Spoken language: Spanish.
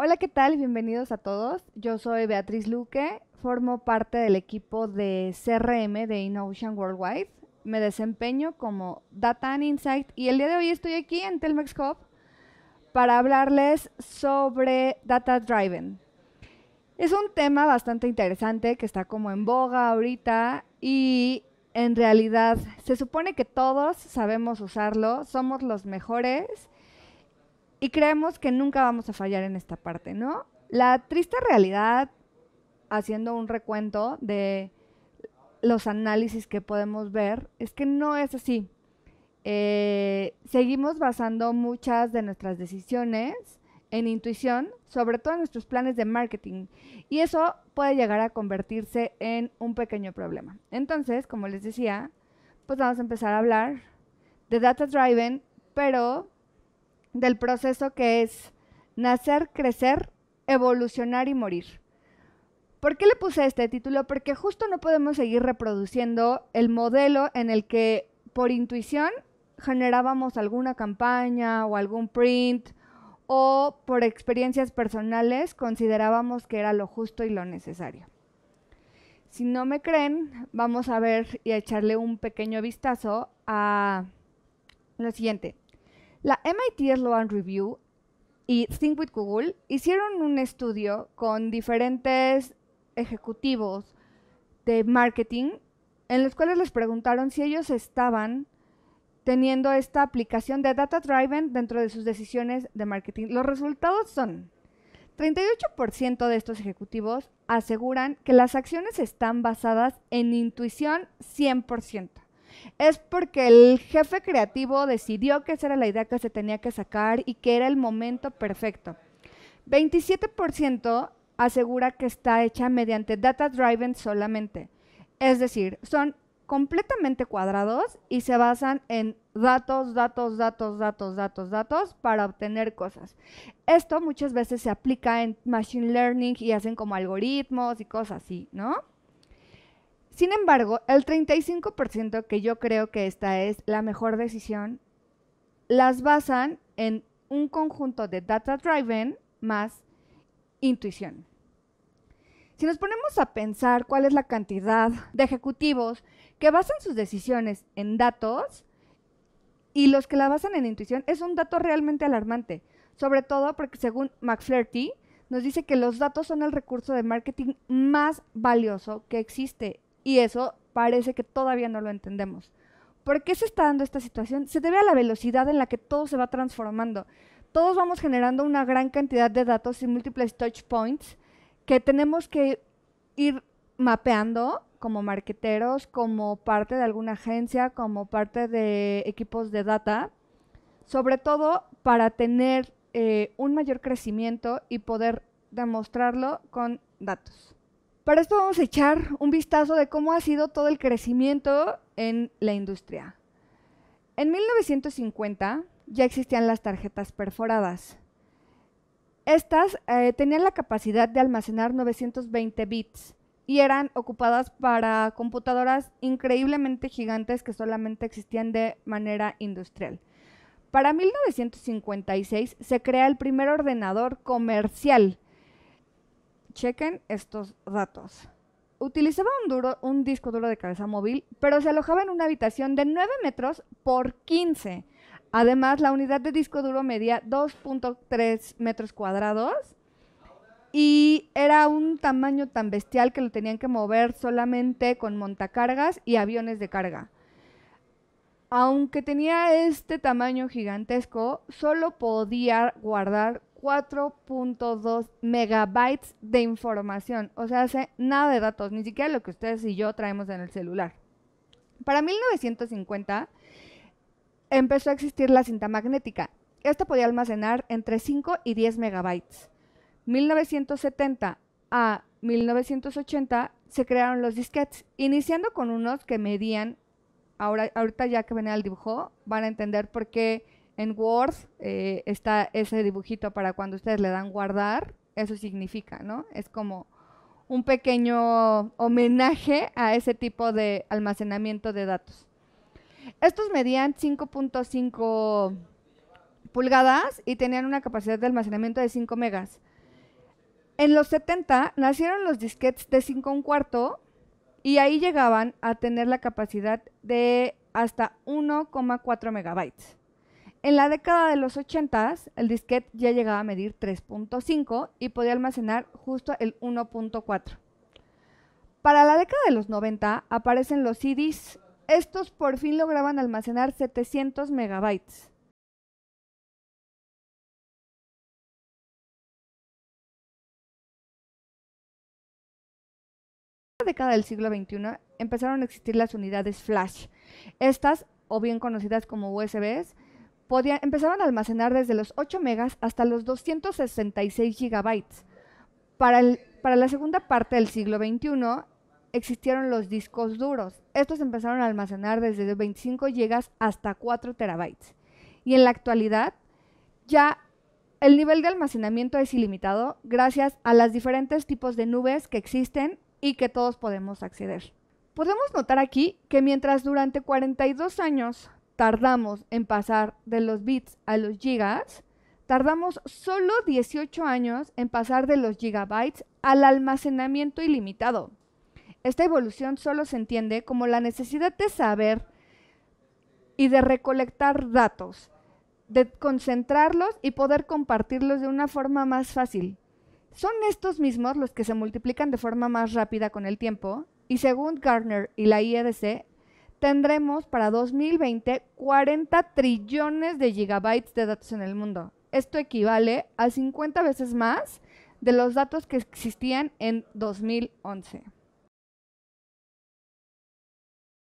Hola, ¿qué tal? Bienvenidos a todos. Yo soy Beatriz Luque, formo parte del equipo de CRM de Innovation Worldwide. Me desempeño como Data and Insight y el día de hoy estoy aquí en Telmex Hub para hablarles sobre Data Driven. Es un tema bastante interesante que está como en boga ahorita y en realidad se supone que todos sabemos usarlo, somos los mejores y creemos que nunca vamos a fallar en esta parte, ¿no? La triste realidad, haciendo un recuento de los análisis que podemos ver, es que no es así. Eh, seguimos basando muchas de nuestras decisiones en intuición, sobre todo en nuestros planes de marketing. Y eso puede llegar a convertirse en un pequeño problema. Entonces, como les decía, pues vamos a empezar a hablar de data driven, pero del proceso que es nacer, crecer, evolucionar y morir. ¿Por qué le puse este título? Porque justo no podemos seguir reproduciendo el modelo en el que por intuición generábamos alguna campaña o algún print o por experiencias personales considerábamos que era lo justo y lo necesario. Si no me creen, vamos a ver y a echarle un pequeño vistazo a lo siguiente. La MIT Sloan Review y Think with Google hicieron un estudio con diferentes ejecutivos de marketing en los cuales les preguntaron si ellos estaban teniendo esta aplicación de Data Driven dentro de sus decisiones de marketing. Los resultados son 38% de estos ejecutivos aseguran que las acciones están basadas en intuición 100% es porque el jefe creativo decidió que esa era la idea que se tenía que sacar y que era el momento perfecto. 27% asegura que está hecha mediante data driven solamente. Es decir, son completamente cuadrados y se basan en datos, datos, datos, datos, datos, datos para obtener cosas. Esto muchas veces se aplica en machine learning y hacen como algoritmos y cosas así, ¿no? Sin embargo, el 35% que yo creo que esta es la mejor decisión, las basan en un conjunto de data driven más intuición. Si nos ponemos a pensar cuál es la cantidad de ejecutivos que basan sus decisiones en datos y los que la basan en intuición, es un dato realmente alarmante, sobre todo porque según McFlirty nos dice que los datos son el recurso de marketing más valioso que existe y eso parece que todavía no lo entendemos. ¿Por qué se está dando esta situación? Se debe a la velocidad en la que todo se va transformando. Todos vamos generando una gran cantidad de datos y múltiples touch points que tenemos que ir mapeando como marqueteros, como parte de alguna agencia, como parte de equipos de data, sobre todo para tener eh, un mayor crecimiento y poder demostrarlo con datos. Para esto vamos a echar un vistazo de cómo ha sido todo el crecimiento en la industria. En 1950 ya existían las tarjetas perforadas. Estas eh, tenían la capacidad de almacenar 920 bits y eran ocupadas para computadoras increíblemente gigantes que solamente existían de manera industrial. Para 1956 se crea el primer ordenador comercial chequen estos datos. Utilizaba un, disco duro de cabeza móvil, pero se alojaba en una habitación de 9 metros por 15. Además, la unidad de disco duro medía 2.3 metros cuadrados y era un tamaño tan bestial que lo tenían que mover solamente con montacargas y aviones de carga. Aunque tenía este tamaño gigantesco, solo podía guardar 4.2 megabytes de información. O sea, hace nada de datos, ni siquiera lo que ustedes y yo traemos en el celular. Para 1950 empezó a existir la cinta magnética. Esta podía almacenar entre 5 y 10 megabytes. 1970 a 1980 se crearon los disquetes, iniciando con unos que medían ahora, ahorita ya que venía el dibujo, van a entender por qué en Word eh, está ese dibujito para cuando ustedes le dan guardar, eso significa, ¿no? Es como un pequeño homenaje a ese tipo de almacenamiento de datos. Estos medían 5.5 pulgadas y tenían una capacidad de almacenamiento de 5 megas. En los 70 nacieron los disquetes de 5 un cuarto, y ahí llegaban a tener la capacidad de hasta 1,4 megabytes. En la década de los 80, el disquete ya llegaba a medir 3.5 y podía almacenar justo el 1.4. Para la década de los 90 aparecen los CDs. Estos por fin lograban almacenar 700 megabytes. década del siglo XXI empezaron a existir las unidades flash. Estas, o bien conocidas como USBs, podían, empezaban a almacenar desde los 8 megas hasta los 266 gigabytes. Para, el, para la segunda parte del siglo XXI existieron los discos duros. Estos empezaron a almacenar desde 25 gigas hasta 4 terabytes. Y en la actualidad ya el nivel de almacenamiento es ilimitado gracias a los diferentes tipos de nubes que existen y que todos podemos acceder. Podemos notar aquí que mientras durante 42 años tardamos en pasar de los bits a los gigas, tardamos solo 18 años en pasar de los gigabytes al almacenamiento ilimitado. Esta evolución solo se entiende como la necesidad de saber y de recolectar datos, de concentrarlos y poder compartirlos de una forma más fácil, son estos mismos los que se multiplican de forma más rápida con el tiempo y según Gartner y la IEDC, tendremos para 2020 40 trillones de gigabytes de datos en el mundo. Esto equivale a 50 veces más de los datos que existían en 2011.